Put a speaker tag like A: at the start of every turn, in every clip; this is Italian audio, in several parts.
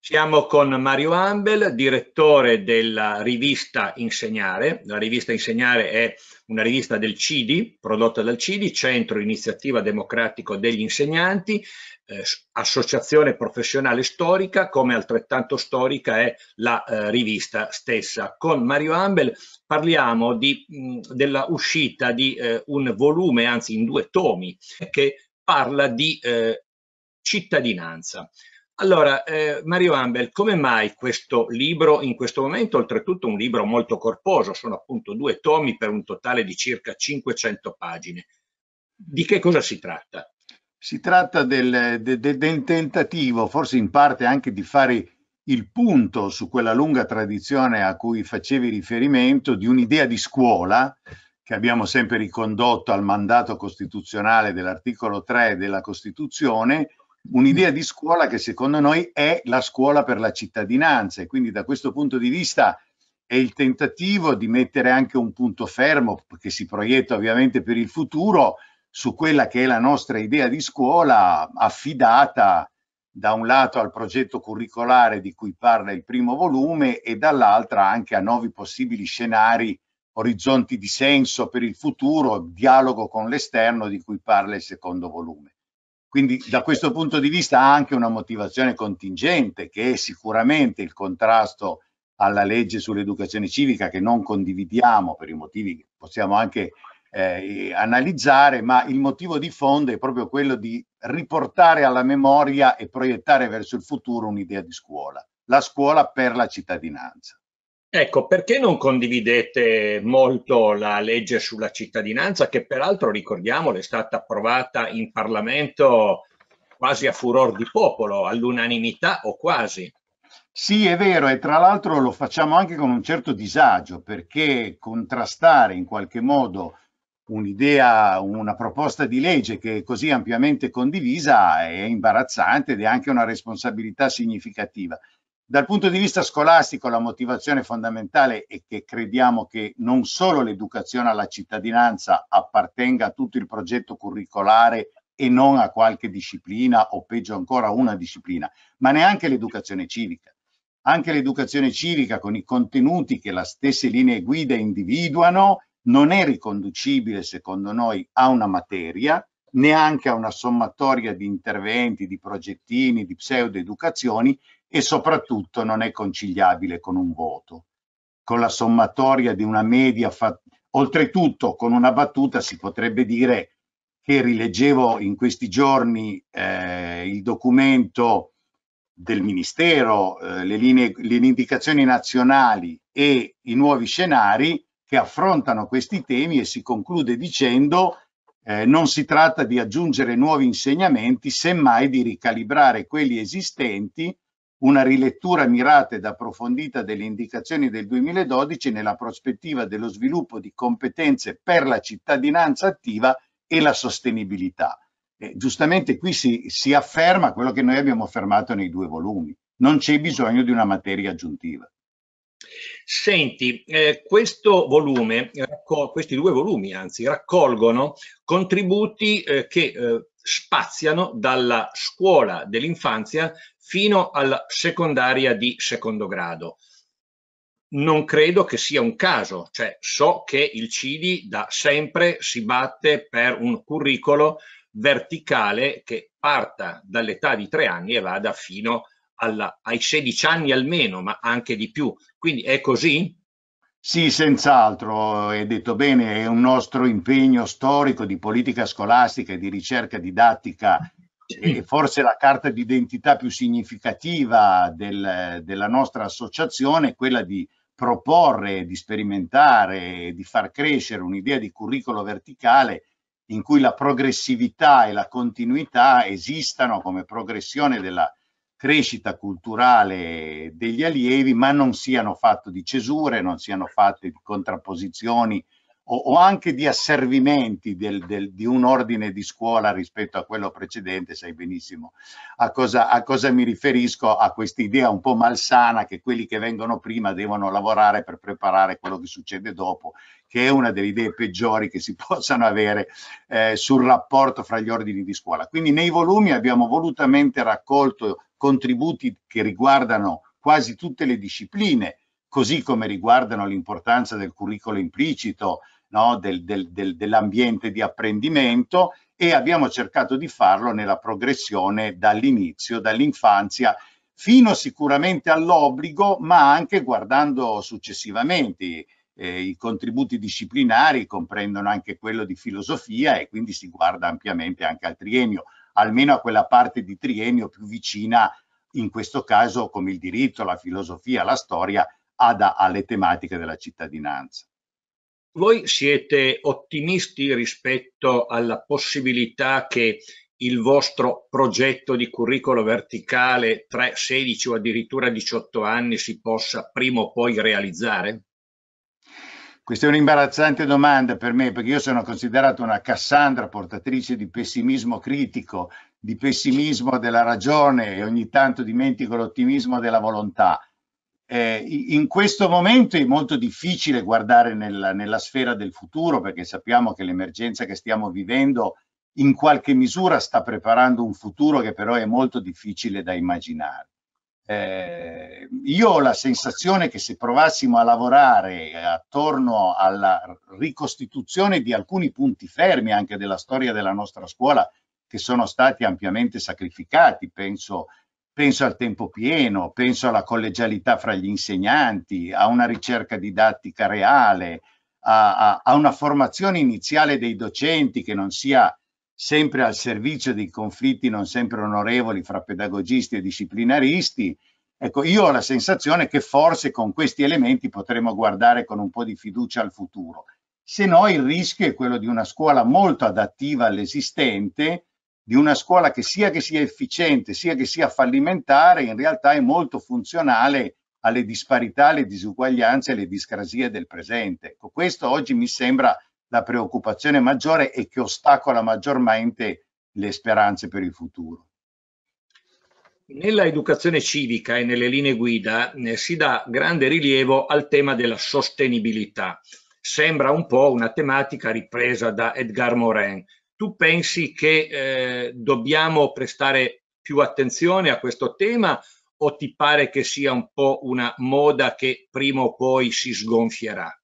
A: Siamo con Mario Ambel, direttore della rivista Insegnare. La rivista Insegnare è una rivista del CIDI, prodotta dal CIDI, Centro Iniziativa Democratico degli Insegnanti, eh, associazione professionale storica, come altrettanto storica è la eh, rivista stessa. Con Mario Ambel parliamo di, mh, mm, della uscita di eh, un volume, anzi in due tomi, che parla di eh, cittadinanza. Allora, eh, Mario Ambel, come mai questo libro in questo momento, oltretutto un libro molto corposo, sono appunto due tomi per un totale di circa 500 pagine, di che cosa si tratta?
B: Si tratta del, de, de, del tentativo, forse in parte anche di fare il punto su quella lunga tradizione a cui facevi riferimento, di un'idea di scuola che abbiamo sempre ricondotto al mandato costituzionale dell'articolo 3 della Costituzione, un'idea di scuola che secondo noi è la scuola per la cittadinanza e quindi da questo punto di vista è il tentativo di mettere anche un punto fermo che si proietta ovviamente per il futuro su quella che è la nostra idea di scuola affidata da un lato al progetto curricolare di cui parla il primo volume e dall'altra anche a nuovi possibili scenari, orizzonti di senso per il futuro, dialogo con l'esterno di cui parla il secondo volume. Quindi da questo punto di vista ha anche una motivazione contingente che è sicuramente il contrasto alla legge sull'educazione civica che non condividiamo per i motivi che possiamo anche eh, analizzare, ma il motivo di fondo è proprio quello di riportare alla memoria e proiettare verso il futuro un'idea di scuola, la scuola per la cittadinanza.
A: Ecco, perché non condividete molto la legge sulla cittadinanza che peraltro, ricordiamolo, è stata approvata in Parlamento quasi a furor di popolo, all'unanimità o quasi?
B: Sì, è vero, e tra l'altro lo facciamo anche con un certo disagio, perché contrastare in qualche modo un'idea, una proposta di legge che è così ampiamente condivisa è imbarazzante ed è anche una responsabilità significativa. Dal punto di vista scolastico la motivazione fondamentale è che crediamo che non solo l'educazione alla cittadinanza appartenga a tutto il progetto curricolare e non a qualche disciplina o peggio ancora a una disciplina, ma neanche l'educazione civica. Anche l'educazione civica con i contenuti che le stesse linee guida individuano non è riconducibile secondo noi a una materia, neanche a una sommatoria di interventi, di progettini, di pseudoeducazioni e soprattutto non è conciliabile con un voto. Con la sommatoria di una media, fatta. oltretutto con una battuta si potrebbe dire che rileggevo in questi giorni eh, il documento del Ministero, eh, le, linee, le indicazioni nazionali e i nuovi scenari che affrontano questi temi e si conclude dicendo eh, non si tratta di aggiungere nuovi insegnamenti, semmai di ricalibrare quelli esistenti una rilettura mirata ed approfondita delle indicazioni del 2012 nella prospettiva dello sviluppo di competenze per la cittadinanza attiva e la sostenibilità. Eh, giustamente qui si, si afferma quello che noi abbiamo affermato nei due volumi, non c'è bisogno di una materia aggiuntiva. Senti,
A: eh, questo volume, questi due volumi anzi, raccolgono contributi eh, che eh, spaziano dalla scuola dell'infanzia fino alla secondaria di secondo grado. Non credo che sia un caso, cioè so che il CIDI da sempre si batte per un curriculum verticale che parta dall'età di tre anni e vada fino alla, ai 16 anni almeno, ma anche di più. Quindi è così?
B: Sì, senz'altro, è detto bene, è un nostro impegno storico di politica scolastica e di ricerca didattica forse la carta d'identità più significativa del, della nostra associazione è quella di proporre, di sperimentare, di far crescere un'idea di curriculum verticale in cui la progressività e la continuità esistano come progressione della crescita culturale degli allievi, ma non siano fatte di cesure, non siano fatte di contrapposizioni o, o anche di asservimenti del, del, di un ordine di scuola rispetto a quello precedente, sai benissimo a cosa, a cosa mi riferisco, a questa idea un po' malsana che quelli che vengono prima devono lavorare per preparare quello che succede dopo, che è una delle idee peggiori che si possano avere eh, sul rapporto fra gli ordini di scuola. Quindi nei volumi abbiamo volutamente raccolto contributi che riguardano quasi tutte le discipline, così come riguardano l'importanza del curriculum implicito, no? del, del, del, dell'ambiente di apprendimento e abbiamo cercato di farlo nella progressione dall'inizio, dall'infanzia fino sicuramente all'obbligo, ma anche guardando successivamente. Eh, I contributi disciplinari comprendono anche quello di filosofia e quindi si guarda ampiamente anche al triennio, almeno a quella parte di triennio più vicina, in questo caso come il diritto, la filosofia, la storia, ad, alle tematiche della cittadinanza.
A: Voi siete ottimisti rispetto alla possibilità che il vostro progetto di curricolo verticale tra 16 o addirittura 18 anni si possa prima o poi realizzare?
B: Questa è un'imbarazzante domanda per me perché io sono considerato una Cassandra portatrice di pessimismo critico, di pessimismo della ragione e ogni tanto dimentico l'ottimismo della volontà. Eh, in questo momento è molto difficile guardare nella, nella sfera del futuro perché sappiamo che l'emergenza che stiamo vivendo in qualche misura sta preparando un futuro che però è molto difficile da immaginare. Eh, io ho la sensazione che se provassimo a lavorare attorno alla ricostituzione di alcuni punti fermi anche della storia della nostra scuola che sono stati ampiamente sacrificati, penso penso al tempo pieno, penso alla collegialità fra gli insegnanti, a una ricerca didattica reale, a, a, a, una formazione iniziale dei docenti che non sia sempre al servizio dei conflitti non sempre onorevoli fra pedagogisti e disciplinaristi. Ecco, io ho la sensazione che forse con questi elementi potremo guardare con un po' di fiducia al futuro. Se no, il rischio è quello di una scuola molto adattiva all'esistente, di una scuola che sia che sia efficiente, sia che sia fallimentare, in realtà è molto funzionale alle disparità, alle disuguaglianze e alle discrasie del presente. Ecco, questo oggi mi sembra la preoccupazione maggiore e che ostacola maggiormente le speranze per il futuro.
A: Nella educazione civica e nelle linee guida eh, si dà grande rilievo al tema della sostenibilità. Sembra un po' una tematica ripresa da Edgar Morin, tu pensi che eh, dobbiamo prestare più attenzione a questo tema o ti pare che sia un po' una moda che prima o poi si sgonfierà?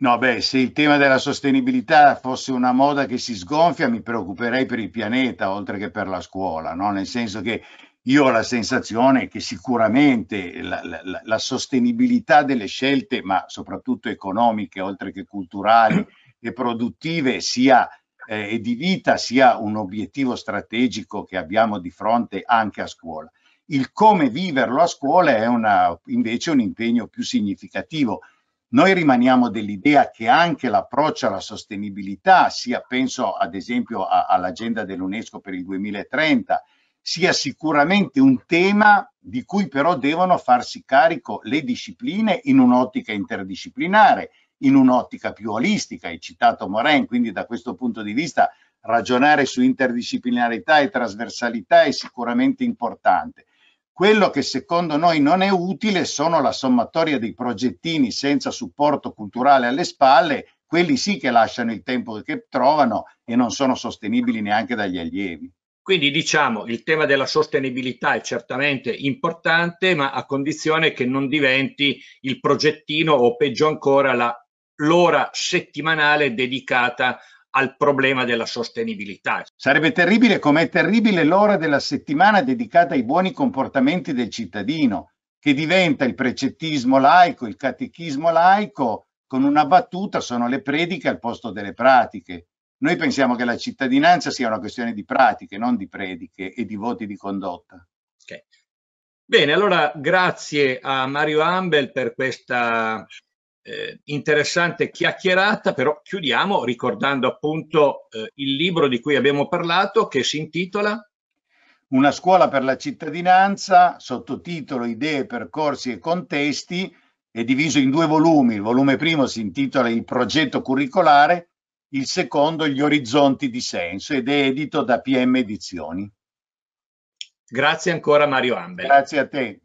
B: No, beh, se il tema della sostenibilità fosse una moda che si sgonfia, mi preoccuperei per il pianeta oltre che per la scuola, no? nel senso che io ho la sensazione che sicuramente la, la, la sostenibilità delle scelte, ma soprattutto economiche, oltre che culturali e produttive, sia eh, e di vita sia un obiettivo strategico che abbiamo di fronte anche a scuola. Il come viverlo a scuola è una, invece un impegno più significativo. Noi rimaniamo dell'idea che anche l'approccio alla sostenibilità, sia penso ad esempio a, all'agenda dell'UNESCO per il 2030, sia sicuramente un tema di cui però devono farsi carico le discipline in un'ottica interdisciplinare, in un'ottica più olistica, hai citato Moren, quindi da questo punto di vista ragionare su interdisciplinarità e trasversalità è sicuramente importante. Quello che secondo noi non è utile sono la sommatoria dei progettini senza supporto culturale alle spalle, quelli sì che lasciano il tempo che trovano e non sono sostenibili neanche dagli allievi.
A: Quindi diciamo il tema della sostenibilità è certamente importante, ma a condizione che non diventi il progettino o peggio ancora la l'ora settimanale dedicata al problema della sostenibilità.
B: Sarebbe terribile come è terribile l'ora della settimana dedicata ai buoni comportamenti del cittadino, che diventa il precettismo laico, il catechismo laico, con una battuta sono le prediche al posto delle pratiche. Noi pensiamo che la cittadinanza sia una questione di pratiche, non di prediche e di voti di condotta.
A: Okay. Bene, allora grazie a Mario Ambel per questa eh, interessante chiacchierata, però chiudiamo ricordando appunto eh, il libro di cui abbiamo parlato che si intitola
B: Una scuola per la cittadinanza, sottotitolo Idee, percorsi e contesti, è diviso in due volumi. Il volume primo si intitola Il progetto curricolare, il secondo Gli orizzonti di senso ed è edito da PM Edizioni.
A: Grazie ancora Mario Amber. Grazie a te.